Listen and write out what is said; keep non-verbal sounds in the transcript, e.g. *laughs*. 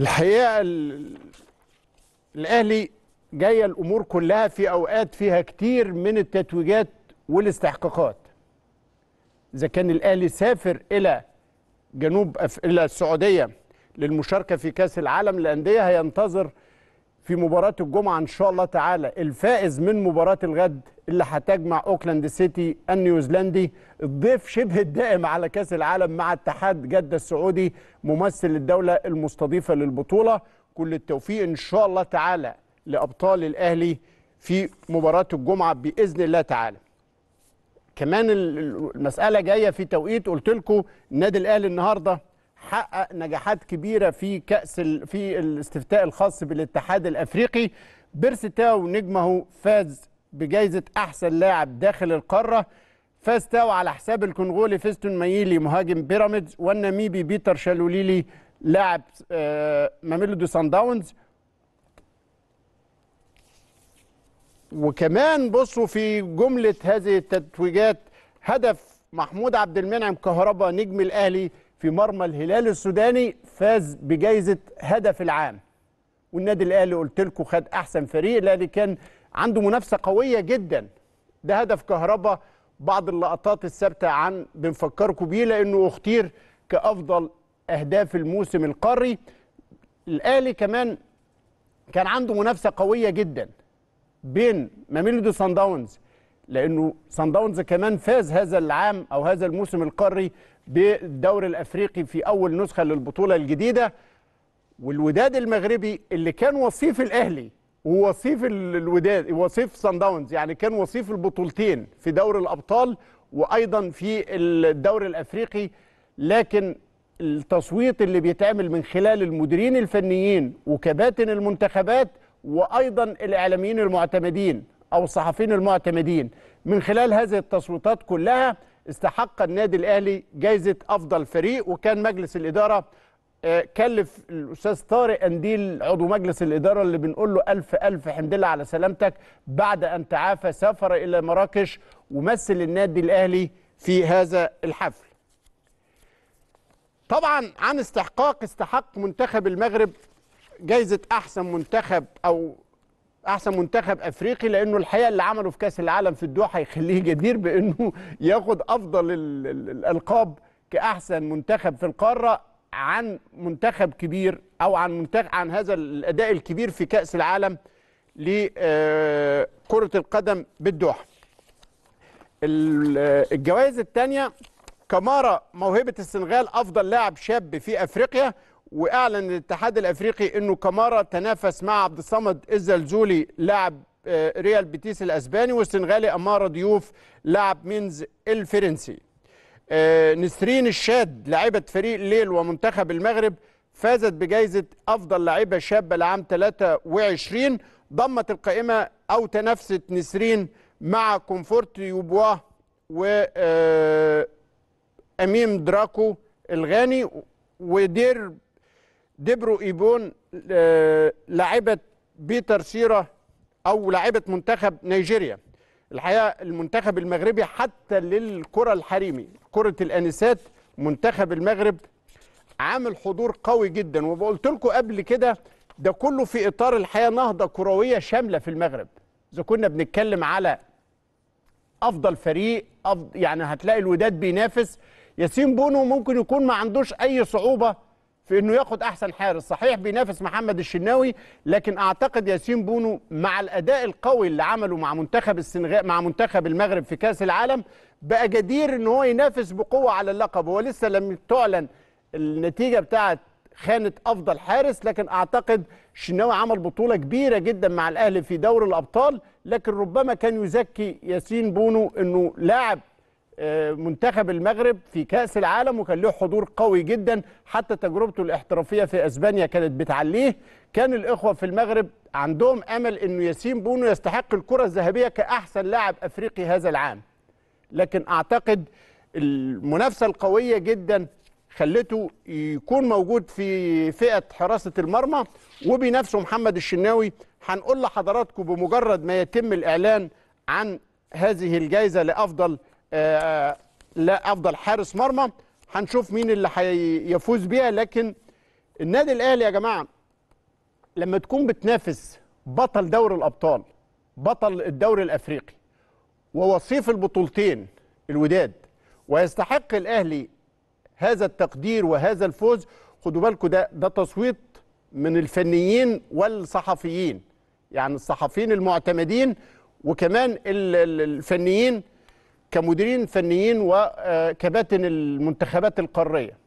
الحقيقه الاهلي جايه الامور كلها في اوقات فيها كتير من التتويجات والاستحقاقات اذا كان الاهلي سافر الى جنوب أف... الى السعوديه للمشاركه في كاس العالم للانديه هينتظر في مباراة الجمعة إن شاء الله تعالى الفائز من مباراة الغد اللي هتجمع أوكلاند سيتي النيوزيلندي الضيف شبه الدائم على كأس العالم مع اتحاد جدة السعودي ممثل الدولة المستضيفة للبطولة كل التوفيق إن شاء الله تعالى لأبطال الأهلي في مباراة الجمعة بإذن الله تعالى كمان المسألة جاية في توقيت قلت لكم النادي الأهلي النهارده حقق نجاحات كبيره في كاس في الاستفتاء الخاص بالاتحاد الافريقي بيرستاو نجمه فاز بجائزه احسن لاعب داخل القاره فاز تاو على حساب الكونغولي فيستون مايلي مهاجم بيراميدز والناميبي بيتر شالوليلي لاعب آه، ماميلودي سان داونز وكمان بصوا في جمله هذه التتويجات هدف محمود عبد المنعم كهربا نجم الاهلي في مرمى الهلال السوداني فاز بجائزة هدف العام والنادي الأهلي قلت لكم خد أحسن فريق لأن كان عنده منافسة قوية جدا ده هدف كهربا بعض اللقطات الثابتة عن بنفكركم بيه لأنه اختير كأفضل أهداف الموسم القاري الأهلي كمان كان عنده منافسة قوية جدا بين ماميلدو سان داونز لأنه سان داونز كمان فاز هذا العام أو هذا الموسم القاري بالدوري الافريقي في اول نسخه للبطوله الجديده والوداد المغربي اللي كان وصيف الاهلي ووصيف الوداد وصيف سان داونز يعني كان وصيف البطولتين في دوري الابطال وايضا في الدوري الافريقي لكن التصويت اللي بيتعمل من خلال المديرين الفنيين وكباتن المنتخبات وايضا الاعلاميين المعتمدين او الصحفيين المعتمدين من خلال هذه التصويتات كلها استحق النادي الاهلي جائزه افضل فريق وكان مجلس الاداره آه، كلف الاستاذ طارق انديل عضو مجلس الاداره اللي بنقول له الف الف حمد لله على سلامتك بعد ان تعافى سافر الى مراكش ومثل النادي الاهلي في هذا الحفل. طبعا عن استحقاق استحق منتخب المغرب جائزه احسن منتخب او احسن منتخب افريقي لانه الحقيقه اللي عمله في كاس العالم في الدوحه يخليه جدير بانه *laughs* ياخد افضل الالقاب كاحسن منتخب في القاره عن منتخب كبير او عن منتخب عن هذا الاداء الكبير في كاس العالم لكره آه، القدم بالدوحه. آه، الجوائز الثانيه كمارا موهبه السنغال افضل لاعب شاب في افريقيا واعلن الاتحاد الافريقي انه كمارا تنافس مع عبد الصمد الزلزولي لاعب آه، ريال بيتيس الاسباني والسنغالي اماره ضيوف لاعب مينز الفرنسي آه، نسرين الشاد لاعبه فريق ليل ومنتخب المغرب فازت بجائزه افضل لاعبه شابه لعام 23 ضمت القائمه او تنافست نسرين مع كونفورت يوبوا و آه، اميم دراكو الغاني ودير ديبرو ايبون آه، لاعبه بيتر سيرا او لاعبه منتخب نيجيريا الحقيقه المنتخب المغربي حتى للكره الحريمي كره الانسات منتخب المغرب عامل حضور قوي جدا وقلت لكم قبل كده ده كله في اطار الحياه نهضه كرويه شامله في المغرب اذا كنا بنتكلم على افضل فريق أفضل يعني هتلاقي الوداد بينافس ياسين بونو ممكن يكون ما عندوش اي صعوبه في انه ياخد احسن حارس صحيح بينافس محمد الشناوي لكن اعتقد ياسين بونو مع الاداء القوي اللي عمله مع منتخب السنغال مع منتخب المغرب في كاس العالم بقى جدير ان هو ينافس بقوه على اللقب هو لسه لم تعلن النتيجه بتاعه خانه افضل حارس لكن اعتقد الشناوي عمل بطوله كبيره جدا مع الاهلي في دوري الابطال لكن ربما كان يزكي ياسين بونو انه لاعب آه، منتخب المغرب في كأس العالم وكان له حضور قوي جدا حتى تجربته الاحترافية في أسبانيا كانت بتعليه كان الإخوة في المغرب عندهم أمل أنه ياسين بونو يستحق الكرة الذهبية كأحسن لاعب أفريقي هذا العام لكن أعتقد المنافسة القوية جدا خلته يكون موجود في فئة حراسة المرمى وبنفسه محمد الشناوي هنقول لحضراتكم بمجرد ما يتم الإعلان عن هذه الجائزة لأفضل آه، لا افضل حارس مرمى هنشوف مين اللي هيفوز بيها لكن النادي الاهلي يا جماعه لما تكون بتنافس بطل دوري الابطال بطل الدوري الافريقي ووصيف البطولتين الوداد ويستحق الاهلي هذا التقدير وهذا الفوز خدوا بالكم ده ده تصويت من الفنيين والصحفيين يعني الصحفيين المعتمدين وكمان الفنيين كمديرين فنيين وكباتن المنتخبات القارية